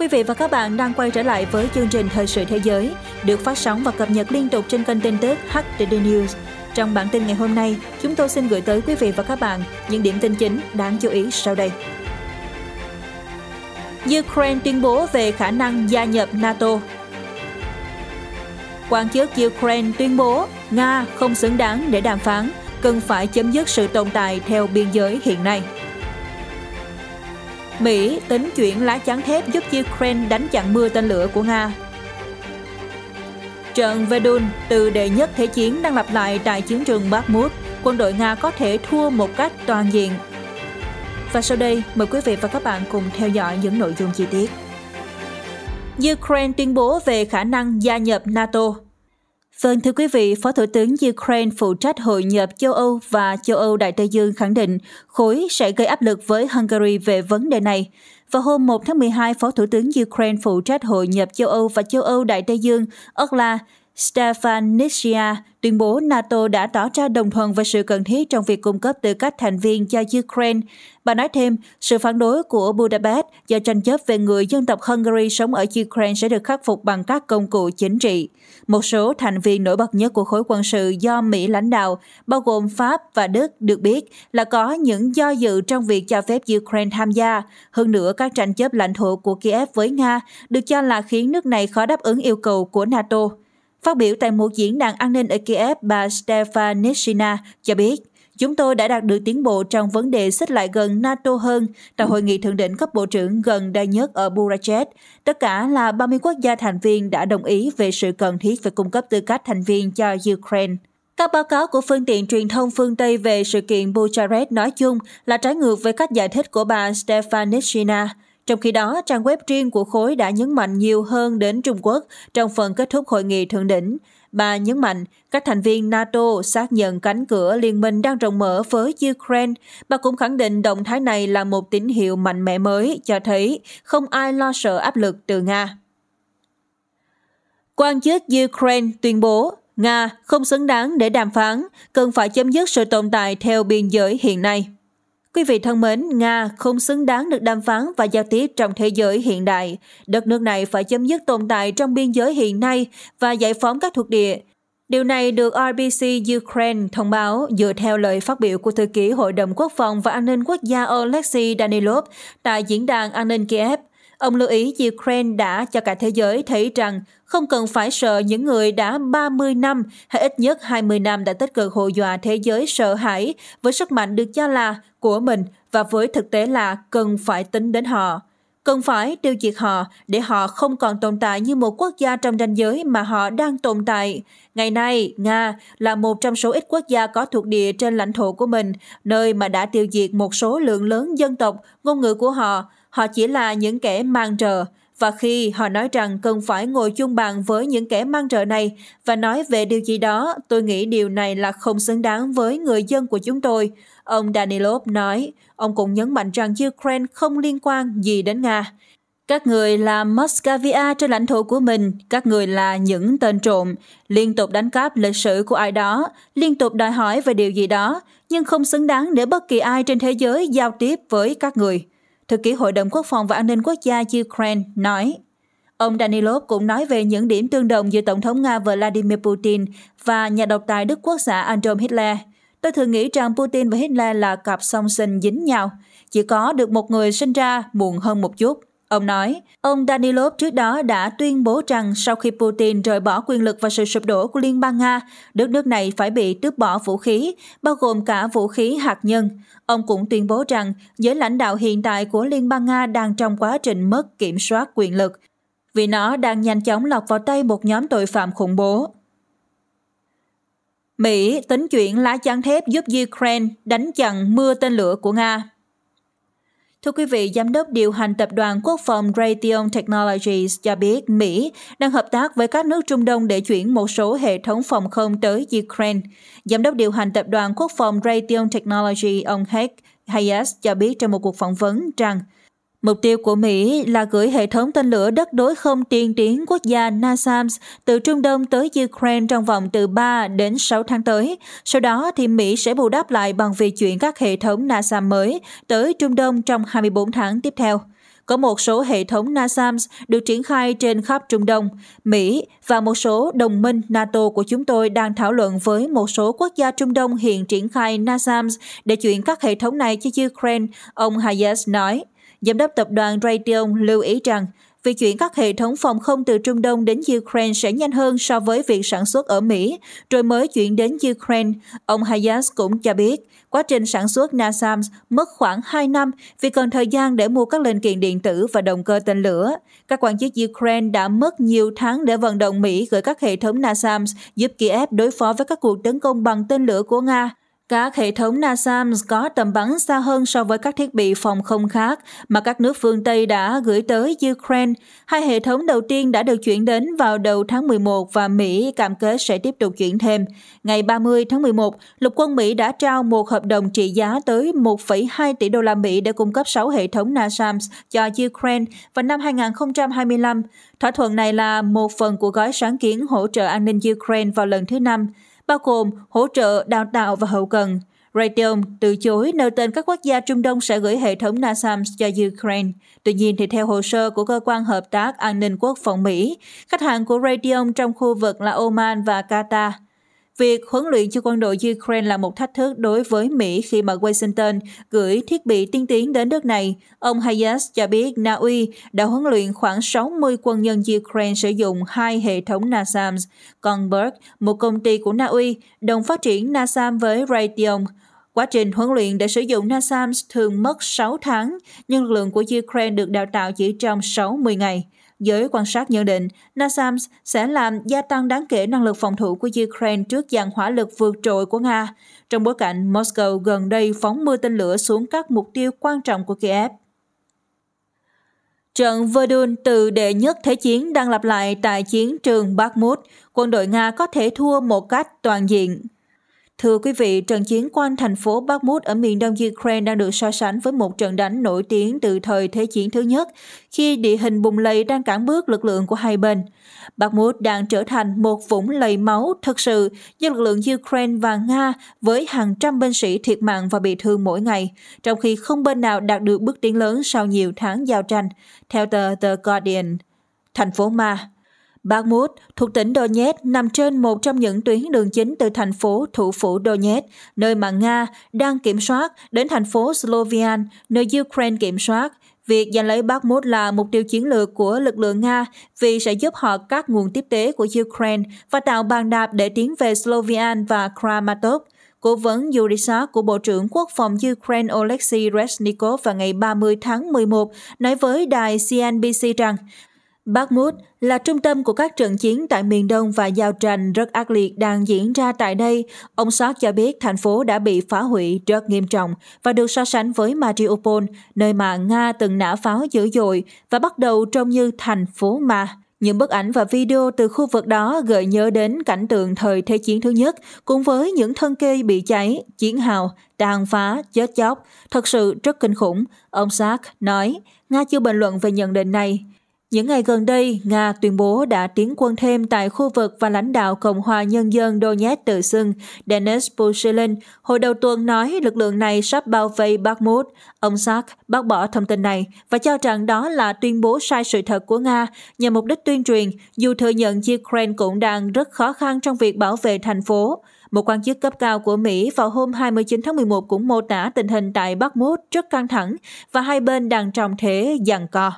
Quý vị và các bạn đang quay trở lại với chương trình Thời sự thế giới, được phát sóng và cập nhật liên tục trên kênh tin tức HTD News. Trong bản tin ngày hôm nay, chúng tôi xin gửi tới quý vị và các bạn những điểm tin chính đáng chú ý sau đây. Ukraine tuyên bố về khả năng gia nhập NATO. Quan chức Ukraine tuyên bố Nga không xứng đáng để đàm phán, cần phải chấm dứt sự tồn tại theo biên giới hiện nay. Mỹ tính chuyển lá chắn thép giúp Ukraine đánh chặn mưa tên lửa của Nga. Trận Verdun từ đệ nhất thế chiến đang lặp lại tại chiến trường Bakhmut. Quân đội Nga có thể thua một cách toàn diện. Và sau đây, mời quý vị và các bạn cùng theo dõi những nội dung chi tiết. Ukraine tuyên bố về khả năng gia nhập NATO. Vâng, thưa quý vị, Phó Thủ tướng Ukraine phụ trách hội nhập châu Âu và châu Âu Đại Tây Dương khẳng định khối sẽ gây áp lực với Hungary về vấn đề này. Vào hôm 1 tháng 12, Phó Thủ tướng Ukraine phụ trách hội nhập châu Âu và châu Âu Đại Tây Dương, Orla Stefan Nishia tuyên bố NATO đã tỏ ra đồng thuận về sự cần thiết trong việc cung cấp tư cách thành viên cho Ukraine. Bà nói thêm, sự phản đối của Budapest do tranh chấp về người dân tộc Hungary sống ở Ukraine sẽ được khắc phục bằng các công cụ chính trị. Một số thành viên nổi bật nhất của khối quân sự do Mỹ lãnh đạo, bao gồm Pháp và Đức, được biết là có những do dự trong việc cho phép Ukraine tham gia. Hơn nữa, các tranh chấp lãnh thổ của Kiev với Nga được cho là khiến nước này khó đáp ứng yêu cầu của NATO. Phát biểu tại một diễn đàn an ninh ở Kiev, bà Stefanishina cho biết, Chúng tôi đã đạt được tiến bộ trong vấn đề xích lại gần NATO hơn tại hội nghị thượng đỉnh cấp bộ trưởng gần đây nhất ở Budapest. Tất cả là 30 quốc gia thành viên đã đồng ý về sự cần thiết về cung cấp tư cách thành viên cho Ukraine. Các báo cáo của phương tiện truyền thông phương Tây về sự kiện Bucharest nói chung là trái ngược với cách giải thích của bà Stefanishina. Trong khi đó, trang web riêng của khối đã nhấn mạnh nhiều hơn đến Trung Quốc trong phần kết thúc hội nghị thượng đỉnh. Bà nhấn mạnh các thành viên NATO xác nhận cánh cửa liên minh đang rộng mở với Ukraine. Bà cũng khẳng định động thái này là một tín hiệu mạnh mẽ mới cho thấy không ai lo sợ áp lực từ Nga. Quan chức Ukraine tuyên bố Nga không xứng đáng để đàm phán, cần phải chấm dứt sự tồn tại theo biên giới hiện nay. Quý vị thân mến, Nga không xứng đáng được đàm phán và giao tiếp trong thế giới hiện đại. Đất nước này phải chấm dứt tồn tại trong biên giới hiện nay và giải phóng các thuộc địa. Điều này được RBC Ukraine thông báo dựa theo lời phát biểu của thư ký Hội đồng Quốc phòng và An ninh Quốc gia Oleksiy Danilov tại Diễn đàn An ninh Kiev Ông lưu ý Ukraine đã cho cả thế giới thấy rằng không cần phải sợ những người đã 30 năm hay ít nhất 20 năm đã tích cực hù dọa thế giới sợ hãi với sức mạnh được cho là của mình và với thực tế là cần phải tính đến họ. Cần phải tiêu diệt họ để họ không còn tồn tại như một quốc gia trong ranh giới mà họ đang tồn tại. Ngày nay, Nga là một trong số ít quốc gia có thuộc địa trên lãnh thổ của mình, nơi mà đã tiêu diệt một số lượng lớn dân tộc, ngôn ngữ của họ, Họ chỉ là những kẻ mang rờ, và khi họ nói rằng cần phải ngồi chung bàn với những kẻ mang rợ này và nói về điều gì đó, tôi nghĩ điều này là không xứng đáng với người dân của chúng tôi. Ông Danilov nói, ông cũng nhấn mạnh rằng Ukraine không liên quan gì đến Nga. Các người là Moscavia trên lãnh thổ của mình, các người là những tên trộm, liên tục đánh cắp lịch sử của ai đó, liên tục đòi hỏi về điều gì đó, nhưng không xứng đáng để bất kỳ ai trên thế giới giao tiếp với các người. Thư ký Hội đồng Quốc phòng và An ninh Quốc gia Ukraine nói, ông Danilov cũng nói về những điểm tương đồng giữa Tổng thống Nga Vladimir Putin và nhà độc tài Đức Quốc xã Adolf Hitler. Tôi thường nghĩ rằng Putin và Hitler là cặp song sinh dính nhau, chỉ có được một người sinh ra muộn hơn một chút. Ông nói, ông Danilov trước đó đã tuyên bố rằng sau khi Putin rời bỏ quyền lực và sự sụp đổ của Liên bang Nga, đất nước này phải bị tước bỏ vũ khí, bao gồm cả vũ khí hạt nhân. Ông cũng tuyên bố rằng giới lãnh đạo hiện tại của Liên bang Nga đang trong quá trình mất kiểm soát quyền lực, vì nó đang nhanh chóng lọt vào tay một nhóm tội phạm khủng bố. Mỹ tính chuyện lá chắn thép giúp Ukraine đánh chặn mưa tên lửa của Nga Thưa quý vị, Giám đốc điều hành tập đoàn quốc phòng Raytheon Technologies cho biết Mỹ đang hợp tác với các nước Trung Đông để chuyển một số hệ thống phòng không tới Ukraine. Giám đốc điều hành tập đoàn quốc phòng Raytheon Technology ông Hayek Hayes cho biết trong một cuộc phỏng vấn rằng Mục tiêu của Mỹ là gửi hệ thống tên lửa đất đối không tiên tiến quốc gia NASAMS từ Trung Đông tới Ukraine trong vòng từ 3 đến 6 tháng tới. Sau đó thì Mỹ sẽ bù đắp lại bằng việc chuyển các hệ thống NASAMS mới tới Trung Đông trong 24 tháng tiếp theo. Có một số hệ thống NASAMS được triển khai trên khắp Trung Đông, Mỹ và một số đồng minh NATO của chúng tôi đang thảo luận với một số quốc gia Trung Đông hiện triển khai NASAMS để chuyển các hệ thống này cho Ukraine, ông Hayes nói. Giám đốc tập đoàn Raytheon lưu ý rằng việc chuyển các hệ thống phòng không từ Trung Đông đến Ukraine sẽ nhanh hơn so với việc sản xuất ở Mỹ, rồi mới chuyển đến Ukraine. Ông Hayas cũng cho biết, quá trình sản xuất NASAMS mất khoảng 2 năm vì cần thời gian để mua các linh kiện điện tử và động cơ tên lửa. Các quan chức Ukraine đã mất nhiều tháng để vận động Mỹ gửi các hệ thống NASAMS giúp Kiev đối phó với các cuộc tấn công bằng tên lửa của Nga. Các hệ thống NASAMS có tầm bắn xa hơn so với các thiết bị phòng không khác mà các nước phương Tây đã gửi tới Ukraine. Hai hệ thống đầu tiên đã được chuyển đến vào đầu tháng 11 và Mỹ cam kết sẽ tiếp tục chuyển thêm. Ngày 30 tháng 11, lục quân Mỹ đã trao một hợp đồng trị giá tới 1,2 tỷ đô la Mỹ để cung cấp 6 hệ thống NASAMS cho Ukraine vào năm 2025. Thỏa thuận này là một phần của gói sáng kiến hỗ trợ an ninh Ukraine vào lần thứ năm bao gồm hỗ trợ đào tạo và hậu cần. Raytheon từ chối nêu tên các quốc gia Trung Đông sẽ gửi hệ thống NASAMS cho Ukraine. Tuy nhiên, thì theo hồ sơ của Cơ quan Hợp tác An ninh Quốc phòng Mỹ, khách hàng của Raytheon trong khu vực là Oman và Qatar – Việc huấn luyện cho quân đội Ukraine là một thách thức đối với Mỹ khi mà Washington gửi thiết bị tiên tiến đến nước này. Ông Hayes cho biết Na Uy đã huấn luyện khoảng 60 quân nhân Ukraine sử dụng hai hệ thống NASAMS, còn Berg, một công ty của Na Uy, đồng phát triển NASAM với Raytheon. Quá trình huấn luyện để sử dụng NASAMS thường mất 6 tháng, nhưng lực lượng của Ukraine được đào tạo chỉ trong 60 ngày. Giới quan sát nhận định, NASAMS sẽ làm gia tăng đáng kể năng lực phòng thủ của Ukraine trước dàn hỏa lực vượt trội của Nga, trong bối cảnh Moscow gần đây phóng mưa tên lửa xuống các mục tiêu quan trọng của Kiev. Trận Verdun từ đệ nhất thế chiến đang lặp lại tại chiến trường Bakhmut, quân đội Nga có thể thua một cách toàn diện. Thưa quý vị, trận chiến quanh thành phố Bakhmut ở miền đông Ukraine đang được so sánh với một trận đánh nổi tiếng từ thời Thế chiến thứ nhất, khi địa hình bùng lầy đang cản bước lực lượng của hai bên. Bakhmut đang trở thành một vũng lầy máu thực sự do lực lượng Ukraine và Nga với hàng trăm binh sĩ thiệt mạng và bị thương mỗi ngày, trong khi không bên nào đạt được bước tiến lớn sau nhiều tháng giao tranh, theo tờ The Guardian. Thành phố Ma, Bakhmut thuộc tỉnh Donetsk nằm trên một trong những tuyến đường chính từ thành phố thủ phủ Donetsk, nơi mà Nga đang kiểm soát, đến thành phố Slovian, nơi Ukraine kiểm soát. Việc giành lấy Bakhmut là mục tiêu chiến lược của lực lượng Nga vì sẽ giúp họ các nguồn tiếp tế của Ukraine và tạo bàn đạp để tiến về Slovian và Kramatorsk. Cố vấn Yurisa của Bộ trưởng Quốc phòng Ukraine Oleksiy Reznikov vào ngày 30 tháng 11 nói với đài CNBC rằng Bakhmut là trung tâm của các trận chiến tại miền đông và giao tranh rất ác liệt đang diễn ra tại đây. Ông Sot cho biết thành phố đã bị phá hủy rất nghiêm trọng và được so sánh với Mariupol, nơi mà Nga từng nã pháo dữ dội và bắt đầu trông như thành phố ma. Những bức ảnh và video từ khu vực đó gợi nhớ đến cảnh tượng thời Thế chiến thứ nhất, cùng với những thân cây bị cháy, chiến hào, tàn phá, chết chóc. Thật sự rất kinh khủng, ông Sark nói. Nga chưa bình luận về nhận định này. Những ngày gần đây, Nga tuyên bố đã tiến quân thêm tại khu vực và lãnh đạo Cộng hòa Nhân dân Donetsk tự xưng. Denis Pushilin hồi đầu tuần nói lực lượng này sắp bao vây Bakhmut. Ông Sark bác bỏ thông tin này và cho rằng đó là tuyên bố sai sự thật của Nga nhằm mục đích tuyên truyền, dù thừa nhận Ukraine cũng đang rất khó khăn trong việc bảo vệ thành phố. Một quan chức cấp cao của Mỹ vào hôm 29 tháng 11 cũng mô tả tình hình tại Bakhmut rất căng thẳng và hai bên đang trong thế giằng co.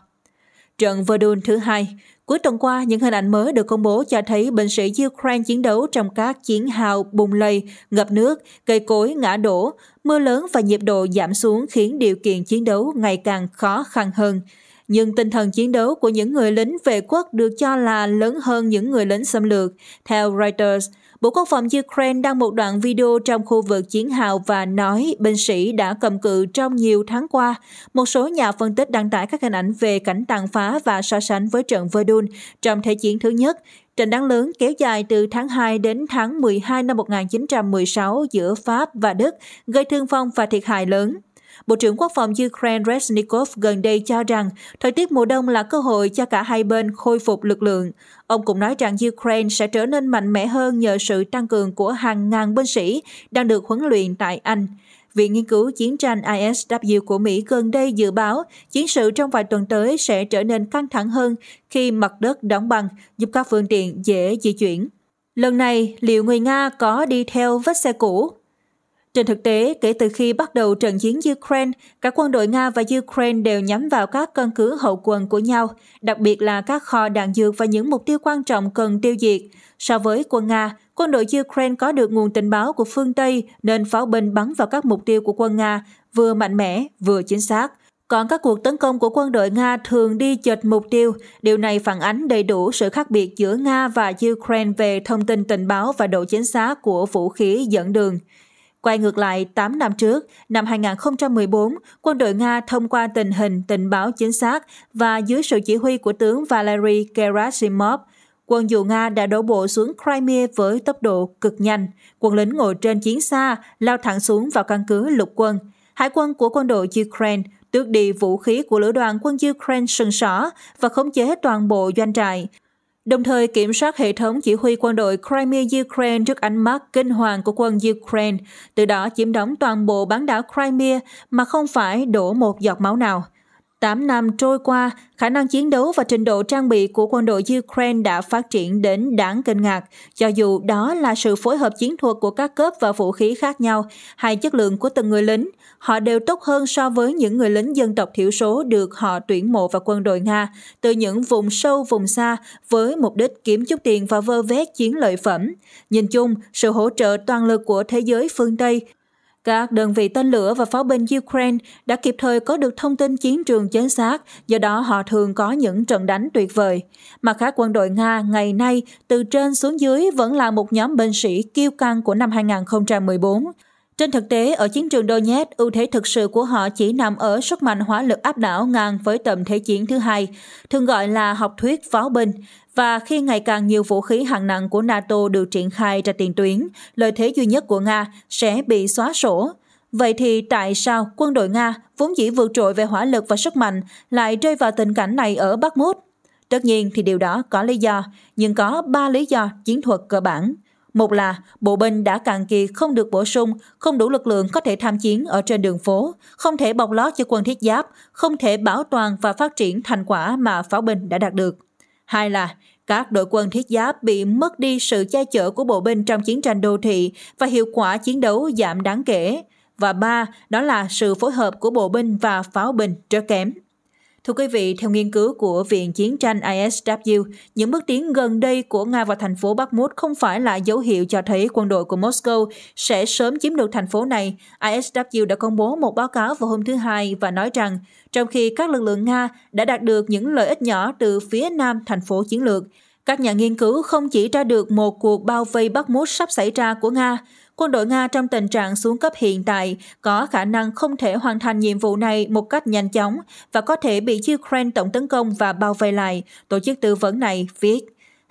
Trận Verdun thứ hai, cuối tuần qua những hình ảnh mới được công bố cho thấy binh sĩ Ukraine chiến đấu trong các chiến hào bùng lầy, ngập nước, cây cối ngã đổ, mưa lớn và nhiệt độ giảm xuống khiến điều kiện chiến đấu ngày càng khó khăn hơn nhưng tinh thần chiến đấu của những người lính về quốc được cho là lớn hơn những người lính xâm lược. Theo Reuters, Bộ Quốc phòng Ukraine đăng một đoạn video trong khu vực chiến hào và nói binh sĩ đã cầm cự trong nhiều tháng qua. Một số nhà phân tích đăng tải các hình ảnh về cảnh tàn phá và so sánh với trận Verdun trong Thế chiến thứ nhất, Trận đánh lớn kéo dài từ tháng 2 đến tháng 12 năm 1916 giữa Pháp và Đức gây thương vong và thiệt hại lớn. Bộ trưởng Quốc phòng Ukraine Resnikov gần đây cho rằng thời tiết mùa đông là cơ hội cho cả hai bên khôi phục lực lượng. Ông cũng nói rằng Ukraine sẽ trở nên mạnh mẽ hơn nhờ sự tăng cường của hàng ngàn binh sĩ đang được huấn luyện tại Anh. Viện Nghiên cứu Chiến tranh ISW của Mỹ gần đây dự báo chiến sự trong vài tuần tới sẽ trở nên căng thẳng hơn khi mặt đất đóng băng, giúp các phương tiện dễ di chuyển. Lần này, liệu người Nga có đi theo vết xe cũ trên thực tế, kể từ khi bắt đầu trận chiến Ukraine, cả quân đội Nga và Ukraine đều nhắm vào các căn cứ hậu quân của nhau, đặc biệt là các kho đạn dược và những mục tiêu quan trọng cần tiêu diệt. So với quân Nga, quân đội Ukraine có được nguồn tình báo của phương Tây nên pháo binh bắn vào các mục tiêu của quân Nga vừa mạnh mẽ vừa chính xác. Còn các cuộc tấn công của quân đội Nga thường đi chệch mục tiêu, điều này phản ánh đầy đủ sự khác biệt giữa Nga và Ukraine về thông tin tình báo và độ chính xác của vũ khí dẫn đường. Quay ngược lại 8 năm trước, năm 2014, quân đội Nga thông qua tình hình tình báo chính xác và dưới sự chỉ huy của tướng Valery Gerasimov, quân dù Nga đã đổ bộ xuống Crimea với tốc độ cực nhanh. Quân lính ngồi trên chiến xa lao thẳng xuống vào căn cứ lục quân. Hải quân của quân đội Ukraine tước đi vũ khí của lữ đoàn quân Ukraine sừng sỏ và khống chế toàn bộ doanh trại, đồng thời kiểm soát hệ thống chỉ huy quân đội Crimea-Ukraine trước ánh mắt kinh hoàng của quân Ukraine, từ đó chiếm đóng toàn bộ bán đảo Crimea mà không phải đổ một giọt máu nào – 8 năm trôi qua, khả năng chiến đấu và trình độ trang bị của quân đội Ukraine đã phát triển đến đáng kinh ngạc, cho dù đó là sự phối hợp chiến thuật của các cấp và vũ khí khác nhau hay chất lượng của từng người lính, họ đều tốt hơn so với những người lính dân tộc thiểu số được họ tuyển mộ vào quân đội Nga từ những vùng sâu vùng xa với mục đích kiếm chút tiền và vơ vét chiến lợi phẩm. Nhìn chung, sự hỗ trợ toàn lực của thế giới phương Tây các đơn vị tên lửa và pháo binh Ukraine đã kịp thời có được thông tin chiến trường chính xác, do đó họ thường có những trận đánh tuyệt vời. Mà khác, quân đội Nga ngày nay từ trên xuống dưới vẫn là một nhóm binh sĩ kiêu căng của năm 2014. Trên thực tế, ở chiến trường Donetsk, ưu thế thực sự của họ chỉ nằm ở sức mạnh hỏa lực áp đảo ngang với tầm thế chiến thứ hai, thường gọi là học thuyết pháo binh. Và khi ngày càng nhiều vũ khí hạng nặng của NATO được triển khai ra tiền tuyến, lợi thế duy nhất của Nga sẽ bị xóa sổ. Vậy thì tại sao quân đội Nga vốn dĩ vượt trội về hỏa lực và sức mạnh lại rơi vào tình cảnh này ở Bắc Mút? Tất nhiên thì điều đó có lý do, nhưng có 3 lý do chiến thuật cơ bản. Một là bộ binh đã cạn kiệt không được bổ sung, không đủ lực lượng có thể tham chiến ở trên đường phố, không thể bọc lót cho quân thiết giáp, không thể bảo toàn và phát triển thành quả mà pháo binh đã đạt được. Hai là các đội quân thiết giáp bị mất đi sự che chở của bộ binh trong chiến tranh đô thị và hiệu quả chiến đấu giảm đáng kể. Và ba, đó là sự phối hợp của bộ binh và pháo binh rất kém. Thưa quý vị, theo nghiên cứu của Viện Chiến tranh ISW, những bước tiến gần đây của Nga vào thành phố Bakhmut không phải là dấu hiệu cho thấy quân đội của Moscow sẽ sớm chiếm được thành phố này. ISW đã công bố một báo cáo vào hôm thứ Hai và nói rằng, trong khi các lực lượng Nga đã đạt được những lợi ích nhỏ từ phía nam thành phố chiến lược, các nhà nghiên cứu không chỉ ra được một cuộc bao vây Bakhmut sắp xảy ra của Nga, quân đội Nga trong tình trạng xuống cấp hiện tại có khả năng không thể hoàn thành nhiệm vụ này một cách nhanh chóng và có thể bị Ukraine tổng tấn công và bao vây lại, tổ chức tư vấn này viết.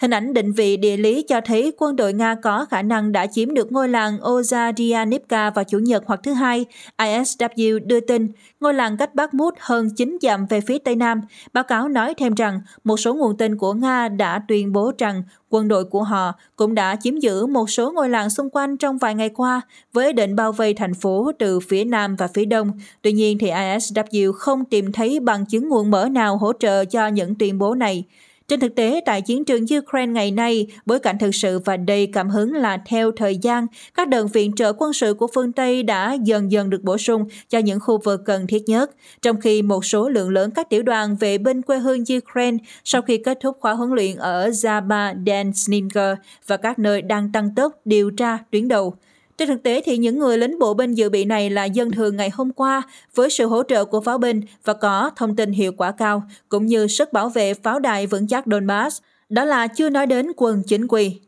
Hình ảnh định vị địa lý cho thấy quân đội Nga có khả năng đã chiếm được ngôi làng Ozadianivka vào Chủ nhật hoặc thứ hai. ISW đưa tin ngôi làng cách Bakhmut hơn 9 dặm về phía Tây Nam. Báo cáo nói thêm rằng một số nguồn tin của Nga đã tuyên bố rằng quân đội của họ cũng đã chiếm giữ một số ngôi làng xung quanh trong vài ngày qua với định bao vây thành phố từ phía Nam và phía Đông. Tuy nhiên thì ISW không tìm thấy bằng chứng nguồn mở nào hỗ trợ cho những tuyên bố này. Trên thực tế, tại chiến trường Ukraine ngày nay, bối cảnh thực sự và đầy cảm hứng là theo thời gian, các đợt viện trợ quân sự của phương Tây đã dần dần được bổ sung cho những khu vực cần thiết nhất, trong khi một số lượng lớn các tiểu đoàn vệ binh quê hương Ukraine sau khi kết thúc khóa huấn luyện ở Zabadensinka và các nơi đang tăng tốc điều tra tuyến đầu. Trên thực tế thì những người lính bộ binh dự bị này là dân thường ngày hôm qua với sự hỗ trợ của pháo binh và có thông tin hiệu quả cao, cũng như sức bảo vệ pháo đài vững chắc Donbass. Đó là chưa nói đến quân chính quy.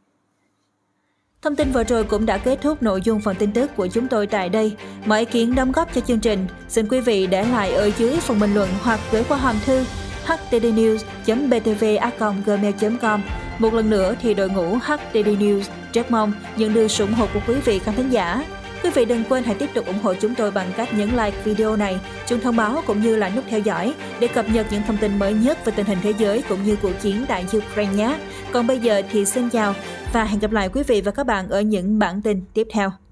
Thông tin vừa rồi cũng đã kết thúc nội dung phần tin tức của chúng tôi tại đây. Mọi ý kiến đóng góp cho chương trình, xin quý vị để lại ở dưới phần bình luận hoặc gửi qua hòm thư htdnews.btva.gmail.com. Một lần nữa thì đội ngũ HTD News rất mong nhận được sự ủng hộ của quý vị khán thính giả. Quý vị đừng quên hãy tiếp tục ủng hộ chúng tôi bằng cách nhấn like video này, chuông thông báo cũng như là nút theo dõi để cập nhật những thông tin mới nhất về tình hình thế giới cũng như cuộc chiến tại Ukraine nhé. Còn bây giờ thì xin chào và hẹn gặp lại quý vị và các bạn ở những bản tin tiếp theo.